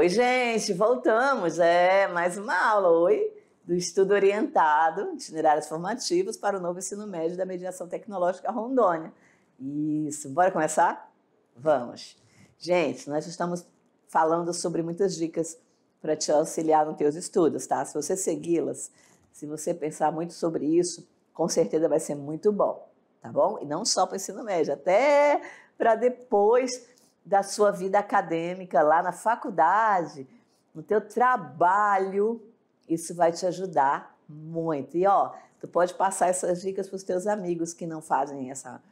Oi, gente, voltamos. É mais uma aula, oi, do estudo orientado, itinerários formativos para o novo ensino médio da mediação tecnológica Rondônia. Isso, bora começar? Vamos. Gente, nós estamos falando sobre muitas dicas para te auxiliar nos teus estudos, tá? Se você segui-las, se você pensar muito sobre isso, com certeza vai ser muito bom, tá bom? E não só para o ensino médio, até para depois da sua vida acadêmica lá na faculdade, no teu trabalho, isso vai te ajudar muito. E ó, tu pode passar essas dicas para os teus amigos que não fazem essa,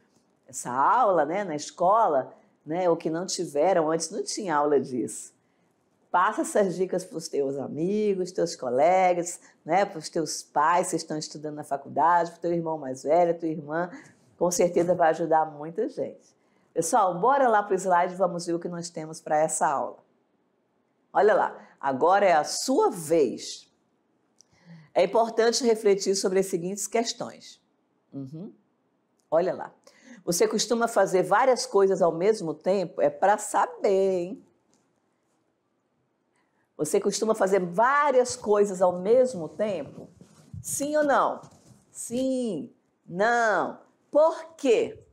essa aula, né, na escola, né, ou que não tiveram antes, não tinha aula disso. Passa essas dicas para os teus amigos, teus colegas, né, para os teus pais, se estão estudando na faculdade, para o teu irmão mais velho, tua irmã, com certeza vai ajudar muita gente. Pessoal, bora lá para o slide e vamos ver o que nós temos para essa aula. Olha lá, agora é a sua vez. É importante refletir sobre as seguintes questões. Uhum. Olha lá. Você costuma fazer várias coisas ao mesmo tempo? É para saber, hein? Você costuma fazer várias coisas ao mesmo tempo? Sim ou não? Sim, não. Por quê?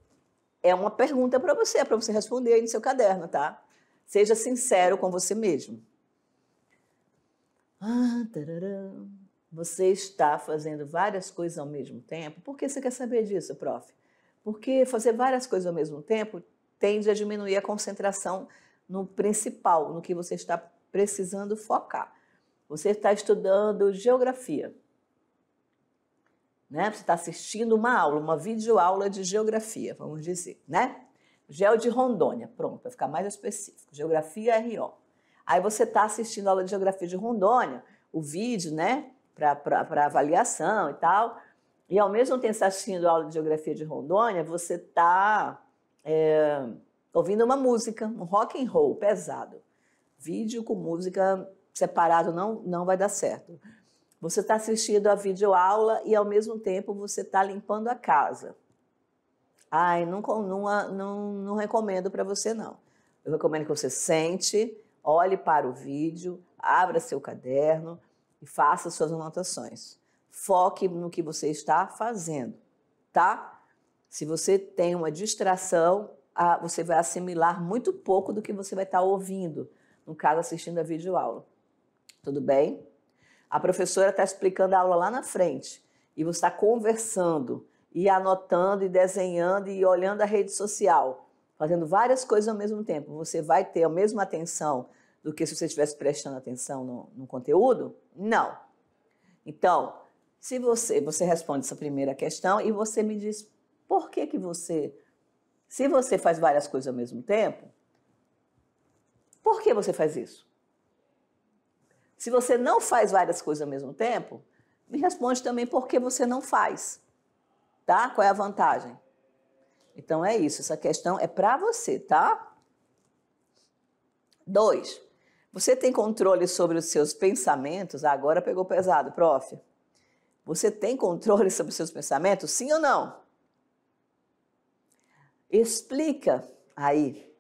é uma pergunta para você, para você responder aí no seu caderno, tá? Seja sincero com você mesmo. Ah, você está fazendo várias coisas ao mesmo tempo? Por que você quer saber disso, prof? Porque fazer várias coisas ao mesmo tempo tende a diminuir a concentração no principal, no que você está precisando focar. Você está estudando geografia né? Você está assistindo uma aula, uma videoaula de geografia, vamos dizer, né? Geo de Rondônia, pronto, para ficar mais específico, geografia RO. Aí você está assistindo a aula de geografia de Rondônia, o vídeo, né, para avaliação e tal, e ao mesmo tempo está assistindo a aula de geografia de Rondônia, você está é, ouvindo uma música, um rock and roll pesado. Vídeo com música separado não, não vai dar certo. Você está assistindo a videoaula e, ao mesmo tempo, você está limpando a casa. Ai, não, não, não, não recomendo para você, não. Eu recomendo que você sente, olhe para o vídeo, abra seu caderno e faça suas anotações. Foque no que você está fazendo, tá? Se você tem uma distração, você vai assimilar muito pouco do que você vai estar tá ouvindo, no caso, assistindo a videoaula. Tudo bem? A professora está explicando a aula lá na frente e você está conversando e anotando e desenhando e olhando a rede social, fazendo várias coisas ao mesmo tempo. Você vai ter a mesma atenção do que se você estivesse prestando atenção no, no conteúdo? Não. Então, se você, você responde essa primeira questão e você me diz por que que você, se você faz várias coisas ao mesmo tempo, por que você faz isso? Se você não faz várias coisas ao mesmo tempo, me responde também por que você não faz. Tá? Qual é a vantagem? Então é isso, essa questão é para você, tá? Dois, você tem controle sobre os seus pensamentos? Ah, agora pegou pesado, prof. Você tem controle sobre os seus pensamentos? Sim ou não? Explica aí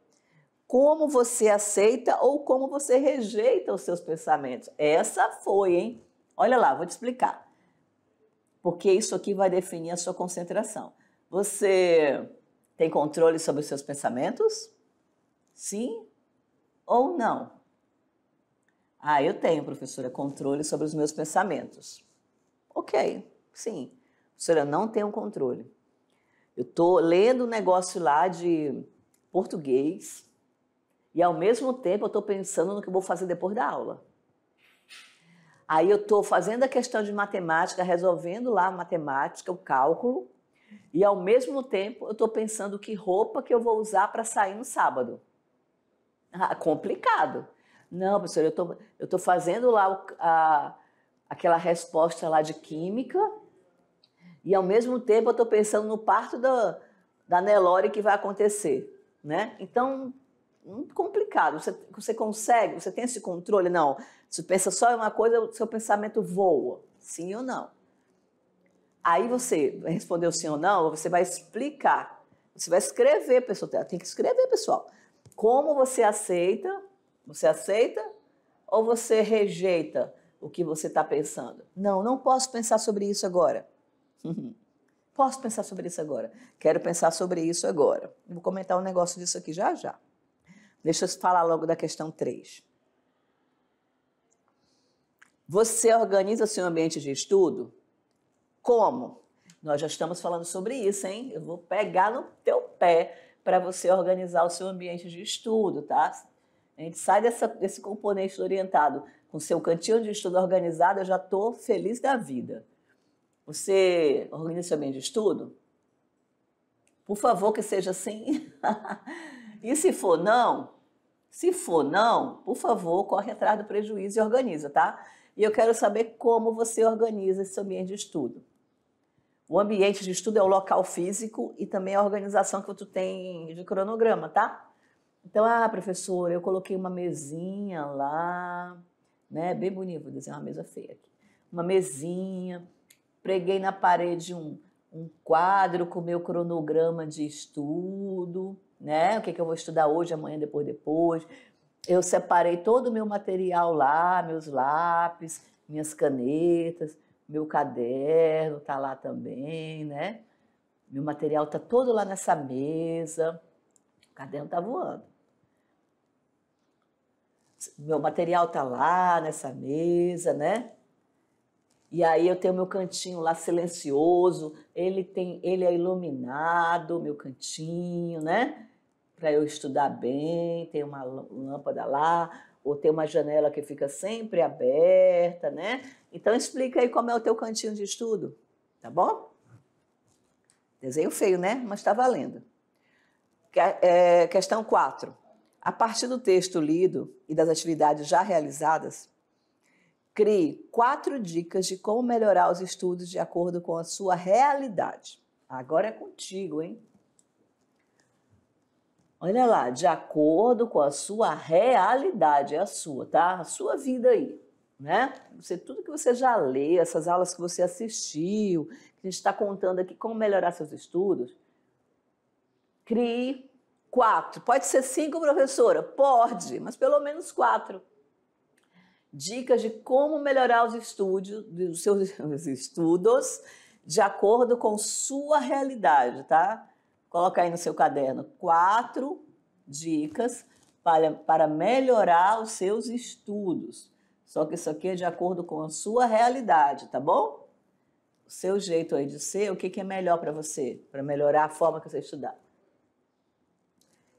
como você aceita ou como você rejeita os seus pensamentos. Essa foi, hein? Olha lá, vou te explicar. Porque isso aqui vai definir a sua concentração. Você tem controle sobre os seus pensamentos? Sim ou não? Ah, eu tenho, professora, controle sobre os meus pensamentos. Ok, sim. Professora, não tenho controle. Eu estou lendo um negócio lá de português, e ao mesmo tempo eu estou pensando no que eu vou fazer depois da aula. Aí eu estou fazendo a questão de matemática, resolvendo lá a matemática, o cálculo, e ao mesmo tempo eu estou pensando que roupa que eu vou usar para sair no sábado. Ah, complicado. Não, professor, eu tô, estou fazendo lá a, aquela resposta lá de química e ao mesmo tempo eu estou pensando no parto da, da Nelore que vai acontecer, né? Então complicado. Você, você consegue, você tem esse controle? Não. Se pensa só em uma coisa, o seu pensamento voa. Sim ou não? Aí você respondeu sim ou não, você vai explicar. Você vai escrever, pessoal. Tem que escrever, pessoal. Como você aceita? Você aceita ou você rejeita o que você está pensando? Não, não posso pensar sobre isso agora. posso pensar sobre isso agora. Quero pensar sobre isso agora. Vou comentar um negócio disso aqui já já. Deixa eu falar logo da questão 3. Você organiza seu ambiente de estudo? Como? Nós já estamos falando sobre isso, hein? Eu vou pegar no teu pé para você organizar o seu ambiente de estudo, tá? A gente sai dessa, desse componente orientado com seu cantinho de estudo organizado, eu já estou feliz da vida. Você organiza seu ambiente de estudo? Por favor, que seja assim. e se for não, se for não, por favor, corre atrás do prejuízo e organiza, tá? E eu quero saber como você organiza esse ambiente de estudo. O ambiente de estudo é o local físico e também a organização que tu tem de cronograma, tá? Então, ah, professora, eu coloquei uma mesinha lá, né? Bem bonito, vou desenhar uma mesa feia aqui. Uma mesinha, preguei na parede um, um quadro com o meu cronograma de estudo né? O que, é que eu vou estudar hoje, amanhã, depois, depois. Eu separei todo o meu material lá, meus lápis, minhas canetas, meu caderno tá lá também, né? Meu material tá todo lá nessa mesa. O caderno tá voando. Meu material tá lá nessa mesa, né? E aí eu tenho meu cantinho lá silencioso, ele tem, ele é iluminado, meu cantinho, né? Para eu estudar bem, tem uma lâmpada lá, ou tem uma janela que fica sempre aberta, né? Então explica aí como é o teu cantinho de estudo, tá bom? Desenho feio, né? Mas está valendo. Que, é, questão 4. A partir do texto lido e das atividades já realizadas, Crie quatro dicas de como melhorar os estudos de acordo com a sua realidade. Agora é contigo, hein? Olha lá, de acordo com a sua realidade, é a sua, tá? A sua vida aí, né? Você, tudo que você já lê, essas aulas que você assistiu, que a gente está contando aqui como melhorar seus estudos, crie quatro. Pode ser cinco, professora? Pode, mas pelo menos quatro dicas de como melhorar os estúdios, os seus os estudos de acordo com sua realidade, tá? Coloca aí no seu caderno quatro dicas para, para melhorar os seus estudos. Só que isso aqui é de acordo com a sua realidade, tá bom? O seu jeito aí de ser, o que, que é melhor para você, para melhorar a forma que você estudar.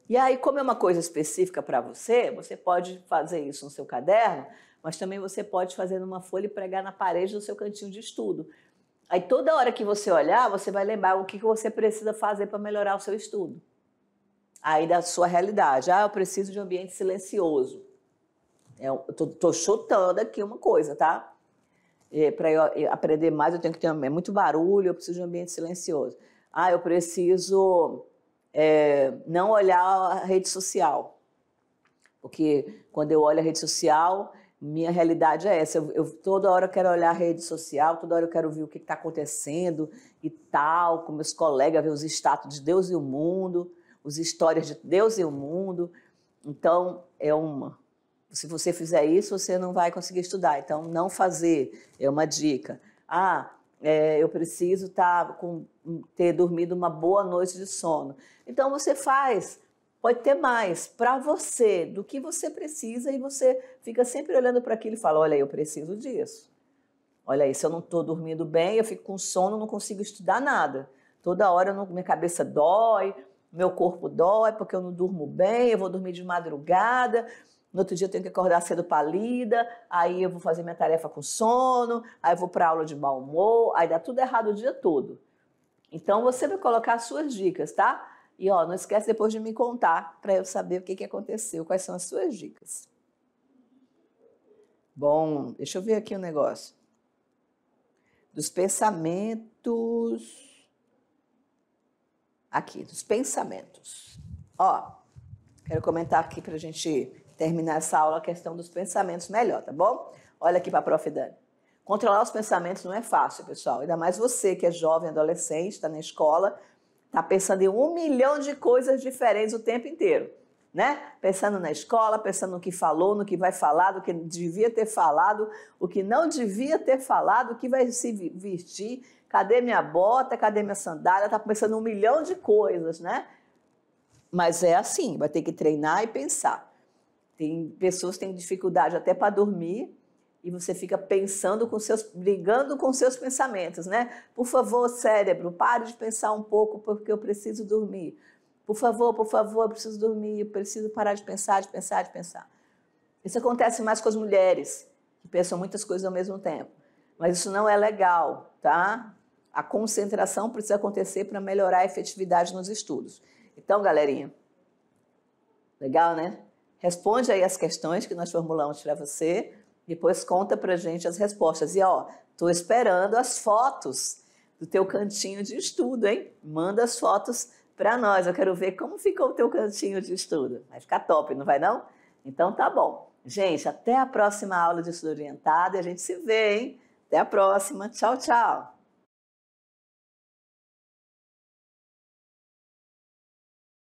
E aí, como é uma coisa específica para você, você pode fazer isso no seu caderno, mas também você pode fazer numa folha e pregar na parede do seu cantinho de estudo. Aí toda hora que você olhar, você vai lembrar o que você precisa fazer para melhorar o seu estudo. Aí da sua realidade. Ah, eu preciso de um ambiente silencioso. É eu tô, chutando aqui uma coisa, tá? É, para eu é, aprender mais, eu tenho que ter é muito barulho, eu preciso de um ambiente silencioso. Ah, eu preciso é, não olhar a rede social. Porque quando eu olho a rede social, minha realidade é essa. Eu, eu, toda hora eu quero olhar a rede social, toda hora eu quero ver o que está acontecendo e tal, com meus colegas, ver os status de Deus e o mundo, os histórias de Deus e o mundo. Então, é uma. Se você fizer isso, você não vai conseguir estudar. Então, não fazer é uma dica. Ah, é, eu preciso tá com, ter dormido uma boa noite de sono. Então, você faz pode ter mais para você do que você precisa e você fica sempre olhando para aquilo e fala: olha, eu preciso disso. Olha isso, eu não estou dormindo bem, eu fico com sono, não consigo estudar nada. Toda hora não, minha cabeça dói, meu corpo dói porque eu não durmo bem, eu vou dormir de madrugada. No outro dia eu tenho que acordar cedo palida, aí eu vou fazer minha tarefa com sono, aí eu vou para aula de mau humor, aí dá tudo errado o dia todo. Então você vai colocar as suas dicas, tá? E ó, não esquece depois de me contar para eu saber o que, que aconteceu, quais são as suas dicas. Bom, deixa eu ver aqui o um negócio. Dos pensamentos. Aqui, dos pensamentos. Ó, quero comentar aqui para a gente terminar essa aula a questão dos pensamentos melhor, tá bom? Olha aqui para a prof. Dani. Controlar os pensamentos não é fácil, pessoal. Ainda mais você que é jovem, adolescente, está na escola, Está pensando em um milhão de coisas diferentes o tempo inteiro. Né? Pensando na escola, pensando no que falou, no que vai falar, do que devia ter falado, o que não devia ter falado, o que vai se vestir, cadê minha bota, cadê minha sandália, tá pensando um milhão de coisas, né? Mas é assim, vai ter que treinar e pensar. Tem pessoas que têm dificuldade até para dormir, e você fica pensando com seus, brigando com seus pensamentos, né? Por favor, cérebro, pare de pensar um pouco porque eu preciso dormir. Por favor, por favor, eu preciso dormir, eu preciso parar de pensar, de pensar, de pensar. Isso acontece mais com as mulheres, que pensam muitas coisas ao mesmo tempo. Mas isso não é legal, tá? A concentração precisa acontecer para melhorar a efetividade nos estudos. Então, galerinha, legal, né? Responde aí as questões que nós formulamos para você. Depois conta pra gente as respostas. E ó, tô esperando as fotos do teu cantinho de estudo, hein? Manda as fotos para nós. Eu quero ver como ficou o teu cantinho de estudo. Vai ficar top, não vai não? Então tá bom. Gente, até a próxima aula de estudo orientado e a gente se vê, hein? Até a próxima. Tchau, tchau.